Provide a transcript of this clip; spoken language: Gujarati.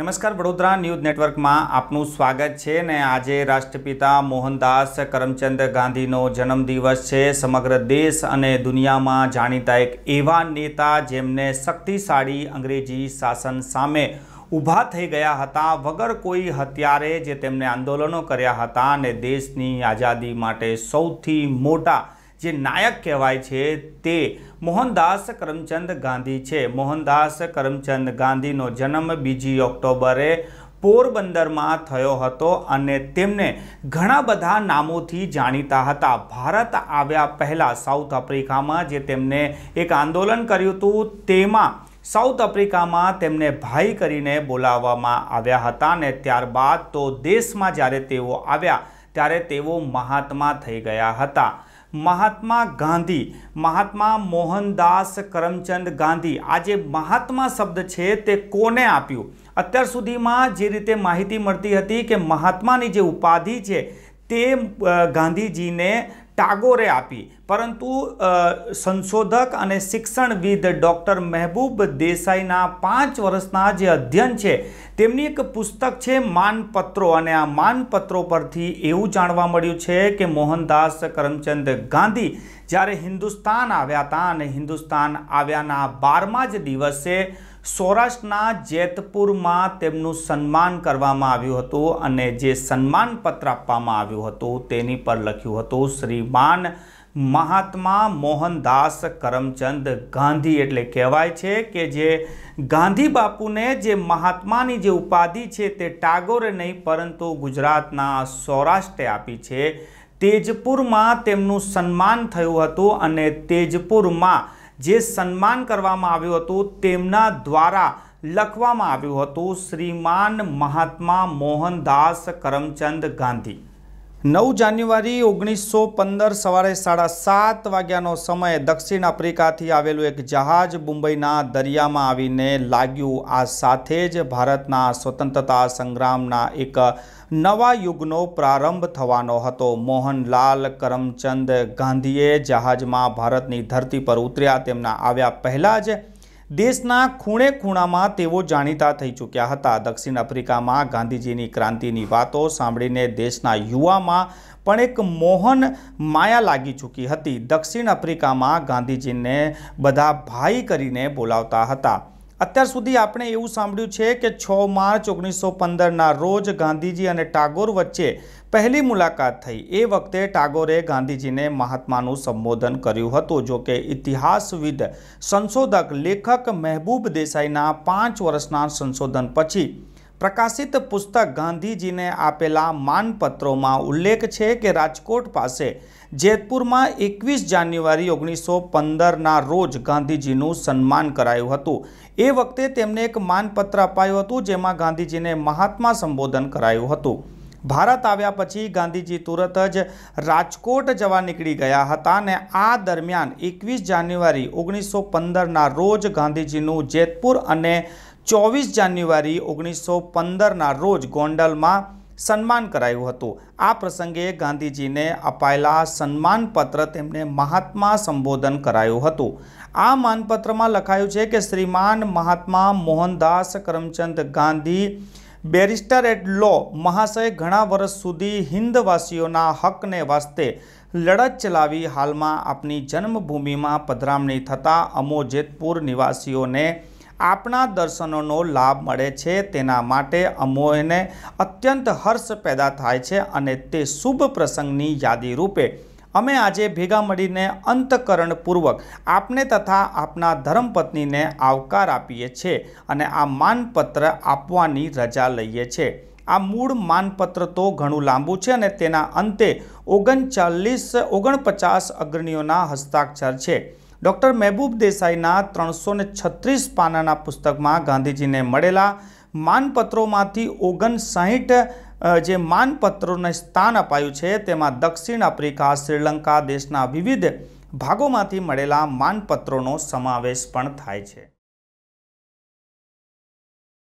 નમસ્કાર વડોદરા ન્યૂઝ નેટવર્કમાં આપનું સ્વાગત છે ને આજે રાષ્ટ્રપિતા મોહનદાસ કરમચંદ ગાંધીનો જન્મદિવસ છે સમગ્ર દેશ અને દુનિયામાં જાણીતા એક એવા નેતા જેમને શક્તિશાળી અંગ્રેજી શાસન સામે ઊભા થઈ ગયા હતા વગર કોઈ હત્યારે જે તેમણે આંદોલનો કર્યા હતા અને દેશની આઝાદી માટે સૌથી મોટા જે નાયક કહેવાય છે તે મોહનદાસ કરમચંદ ગાંધી છે મોહનદાસ કરમચંદ ગાંધીનો જન્મ બીજી ઓક્ટોબરે પોરબંદરમાં થયો હતો અને તેમને ઘણા બધા નામોથી જાણીતા હતા ભારત આવ્યા પહેલાં સાઉથ આફ્રિકામાં જે તેમને એક આંદોલન કર્યું હતું તેમાં સાઉથ આફ્રિકામાં તેમને ભાઈ કરીને બોલાવવામાં આવ્યા હતા ને ત્યારબાદ તો દેશમાં જ્યારે તેઓ આવ્યા ત્યારે તેઓ મહાત્મા થઈ ગયા હતા મહાત્મા ગાંધી મહાત્મા મોહનદાસ કરમચંદ ગાંધી આ જે મહાત્મા શબ્દ છે તે કોને આપ્યું અત્યાર સુધીમાં જે રીતે માહિતી મળતી હતી કે મહાત્માની જે ઉપાધિ છે તે ગાંધીજીને ટાગોરે આપી પરંતુ સંશોધક અને શિક્ષણવિદ ડૉક્ટર મહેબૂબ દેસાઈના પાંચ વર્ષના જે અધ્યયન છે તેમની એક પુસ્તક છે માનપત્રો અને આ માનપત્રો પરથી એવું જાણવા મળ્યું છે કે મોહનદાસ કરમચંદ ગાંધી જ્યારે હિન્દુસ્તાન આવ્યા હતા અને હિન્દુસ્તાન આવ્યાના બારમા જ દિવસે સૌરાષ્ટ્રના જેતપુરમાં તેમનું સન્માન કરવામાં આવ્યું હતું અને જે સન્માનપત્ર આપવામાં આવ્યું હતું તેની પર લખ્યું હતું શ્રીમાન મહાત્મા મોહનદાસ કરમચંદ ગાંધી એટલે કહેવાય છે કે જે ગાંધી બાપુને જે મહાત્માની જે ઉપાધિ છે તે ટાગોરે નહીં પરંતુ ગુજરાતના સૌરાષ્ટ્રે આપી છે તેજપુરમાં તેમનું સન્માન થયું હતું અને તેજપુરમાં જે સન્માન કરવામાં આવ્યું હતું તેમના દ્વારા લખવામાં આવ્યું હતું શ્રીમાન મહાત્મા મોહનદાસ કરમચંદ ગાંધી નવ જાન્યુઆરી ઓગણીસો પંદર સવારે સાડા સાત વાગ્યાનો સમય દક્ષિણ આફ્રિકાથી આવેલું એક જહાજ મુંબઈના દરિયામાં આવીને લાગ્યું આ સાથે જ ભારતના સ્વતંત્રતા સંગ્રામના એક નવા યુગનો પ્રારંભ થવાનો હતો મોહનલાલ કરમચંદ ગાંધીએ જહાજમાં ભારતની ધરતી પર ઉતર્યા તેમના આવ્યા પહેલાં જ દેશના ખૂણે ખૂણામાં તેઓ જાણીતા થઈ ચૂક્યા હતા દક્ષિણ આફ્રિકામાં ગાંધીજીની ક્રાંતિની વાતો સાંભળીને દેશના યુવામાં પણ એક મોહન માયા લાગી ચૂકી હતી દક્ષિણ આફ્રિકામાં ગાંધીજીને બધા ભાઈ કરીને બોલાવતા હતા અત્યાર સુધી આપણે એવું સાંભળ્યું છે કે છ માર્ચ ઓગણીસો પંદરના રોજ ગાંધીજી અને ટાગોર વચ્ચે પહેલી મુલાકાત થઈ એ વખતે ટાગોરે ગાંધીજીને મહાત્માનું સંબોધન કર્યું હતું જોકે ઇતિહાસવિદ સંશોધક લેખક મહેબૂબ દેસાઈના પાંચ વર્ષના સંશોધન પછી પ્રકાશિત પુસ્તક ગાંધીજીને આપેલા માનપત્રોમાં ઉલ્લેખ છે કે રાજકોટ પાસે જેતપુરમાં એકવીસ જાન્યુઆરી ઓગણીસો પંદરના રોજ ગાંધીજીનું સન્માન કરાયું હતું એ વખતે તેમને એક માનપત્ર અપાયું હતું જેમાં ગાંધીજીને મહાત્મા સંબોધન કરાયું હતું ભારત આવ્યા પછી ગાંધીજી તુરત જ રાજકોટ જવા નીકળી ગયા હતા અને આ દરમિયાન એકવીસ જાન્યુઆરી ઓગણીસો પંદરના રોજ ગાંધીજીનું જેતપુર અને ચોવીસ જાન્યુઆરી ઓગણીસો પંદરના રોજ ગોંડલમાં સન્માન કરાયું હતું આ પ્રસંગે ગાંધીજીને અપાયેલા સન્માનપત્ર તેમને મહાત્મા સંબોધન કરાયું હતું આ માનપત્રમાં લખાયું છે કે શ્રીમાન Mahatma Mohandas Karamchand Gandhi barrister at law મહાશય ઘણા વર્ષ સુધી હિન્દવાસીઓના હકને વાસ્તે લડત ચલાવી હાલમાં આપની જન્મભૂમિમાં પધરામણી થતાં અમોજેતપુર નિવાસીઓને આપણા દર્શનોનો લાભ મળે છે તેના માટે અમોને અત્યંત હર્ષ પેદા થાય છે અને તે શુભ પ્રસંગની યાદી રૂપે અમે આજે ભેગા મળીને અંતકરણપૂર્વક આપને તથા આપના ધર્મપત્નીને આવકાર આપીએ છીએ અને આ માનપત્ર આપવાની રજા લઈએ છીએ આ મૂળ માનપત્ર તો ઘણું લાંબુ છે અને તેના અંતે ઓગણચાલીસ ઓગણપચાસ અગ્રણીઓના હસ્તાક્ષર છે ડૉક્ટર મહેબૂબ દેસાઈના ત્રણસો છત્રીસ પાનાના પુસ્તકમાં ગાંધીજીને મળેલા માનપત્રોમાંથી ઓગણસાઠ જે માનપત્રોને સ્થાન અપાયું છે તેમાં દક્ષિણ આફ્રિકા શ્રીલંકા દેશના વિવિધ ભાગોમાંથી મળેલા માનપત્રોનો સમાવેશ પણ થાય છે